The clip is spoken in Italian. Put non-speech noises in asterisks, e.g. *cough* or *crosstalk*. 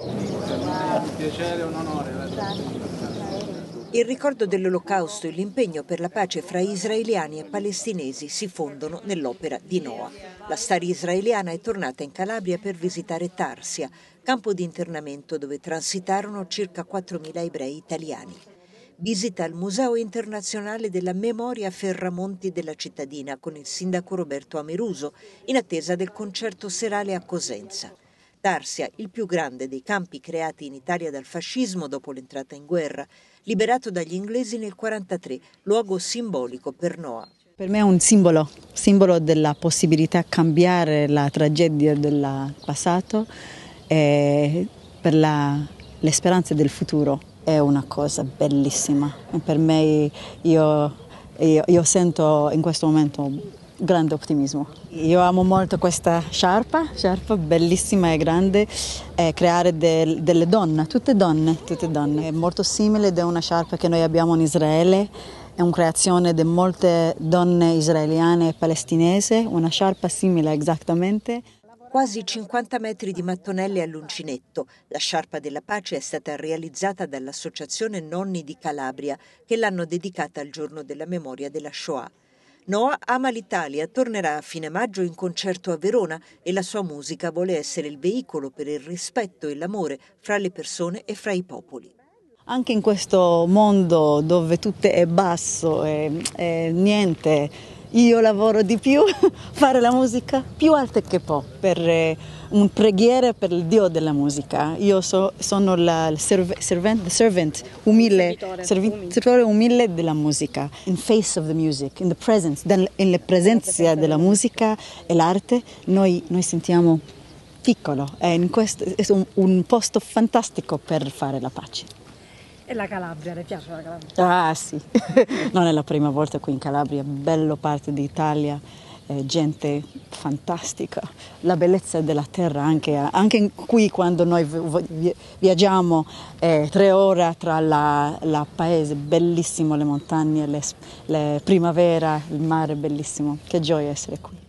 Un piacere, un onore. Il ricordo dell'Olocausto e l'impegno per la pace fra israeliani e palestinesi si fondono nell'opera di Noah. La star israeliana è tornata in Calabria per visitare Tarsia, campo di internamento dove transitarono circa 4.000 ebrei italiani. Visita al Museo internazionale della memoria Ferramonti della cittadina con il sindaco Roberto Ameruso, in attesa del concerto serale a Cosenza. Tarsia, il più grande dei campi creati in Italia dal fascismo dopo l'entrata in guerra, liberato dagli inglesi nel 1943, luogo simbolico per Noah. Per me è un simbolo, simbolo della possibilità di cambiare la tragedia del passato e per la, le speranze del futuro. È una cosa bellissima. Per me io, io, io sento in questo momento grande ottimismo. Io amo molto questa sciarpa, sciarpa bellissima e grande, è creare del, delle donne, tutte donne, tutte donne. È molto simile a una sciarpa che noi abbiamo in Israele, è una creazione di molte donne israeliane e palestinese, una sciarpa simile esattamente. Quasi 50 metri di mattonelle all'uncinetto. La sciarpa della pace è stata realizzata dall'associazione Nonni di Calabria che l'hanno dedicata al giorno della memoria della Shoah. Noah ama l'Italia, tornerà a fine maggio in concerto a Verona e la sua musica vuole essere il veicolo per il rispetto e l'amore fra le persone e fra i popoli. Anche in questo mondo dove tutto è basso e, e niente io lavoro di più, *laughs* fare la musica più alta che può, per eh, un preghiera per il Dio della musica. Io so, sono la serv- servant, servant, umile, servitore, umile. servitore umile della musica, in face of the music, in the presence, nella presenza della musica e l'arte, noi, noi sentiamo piccolo, è, questo, è un, un posto fantastico per fare la pace. E la Calabria, le piace la Calabria? Ah sì, *laughs* non è la prima volta qui in Calabria, bello parte d'Italia, eh, gente fantastica, la bellezza della terra anche, anche qui quando noi viaggiamo eh, tre ore tra la, la, paese, bellissimo le montagne, le, le primavera, il mare, bellissimo, che gioia essere qui.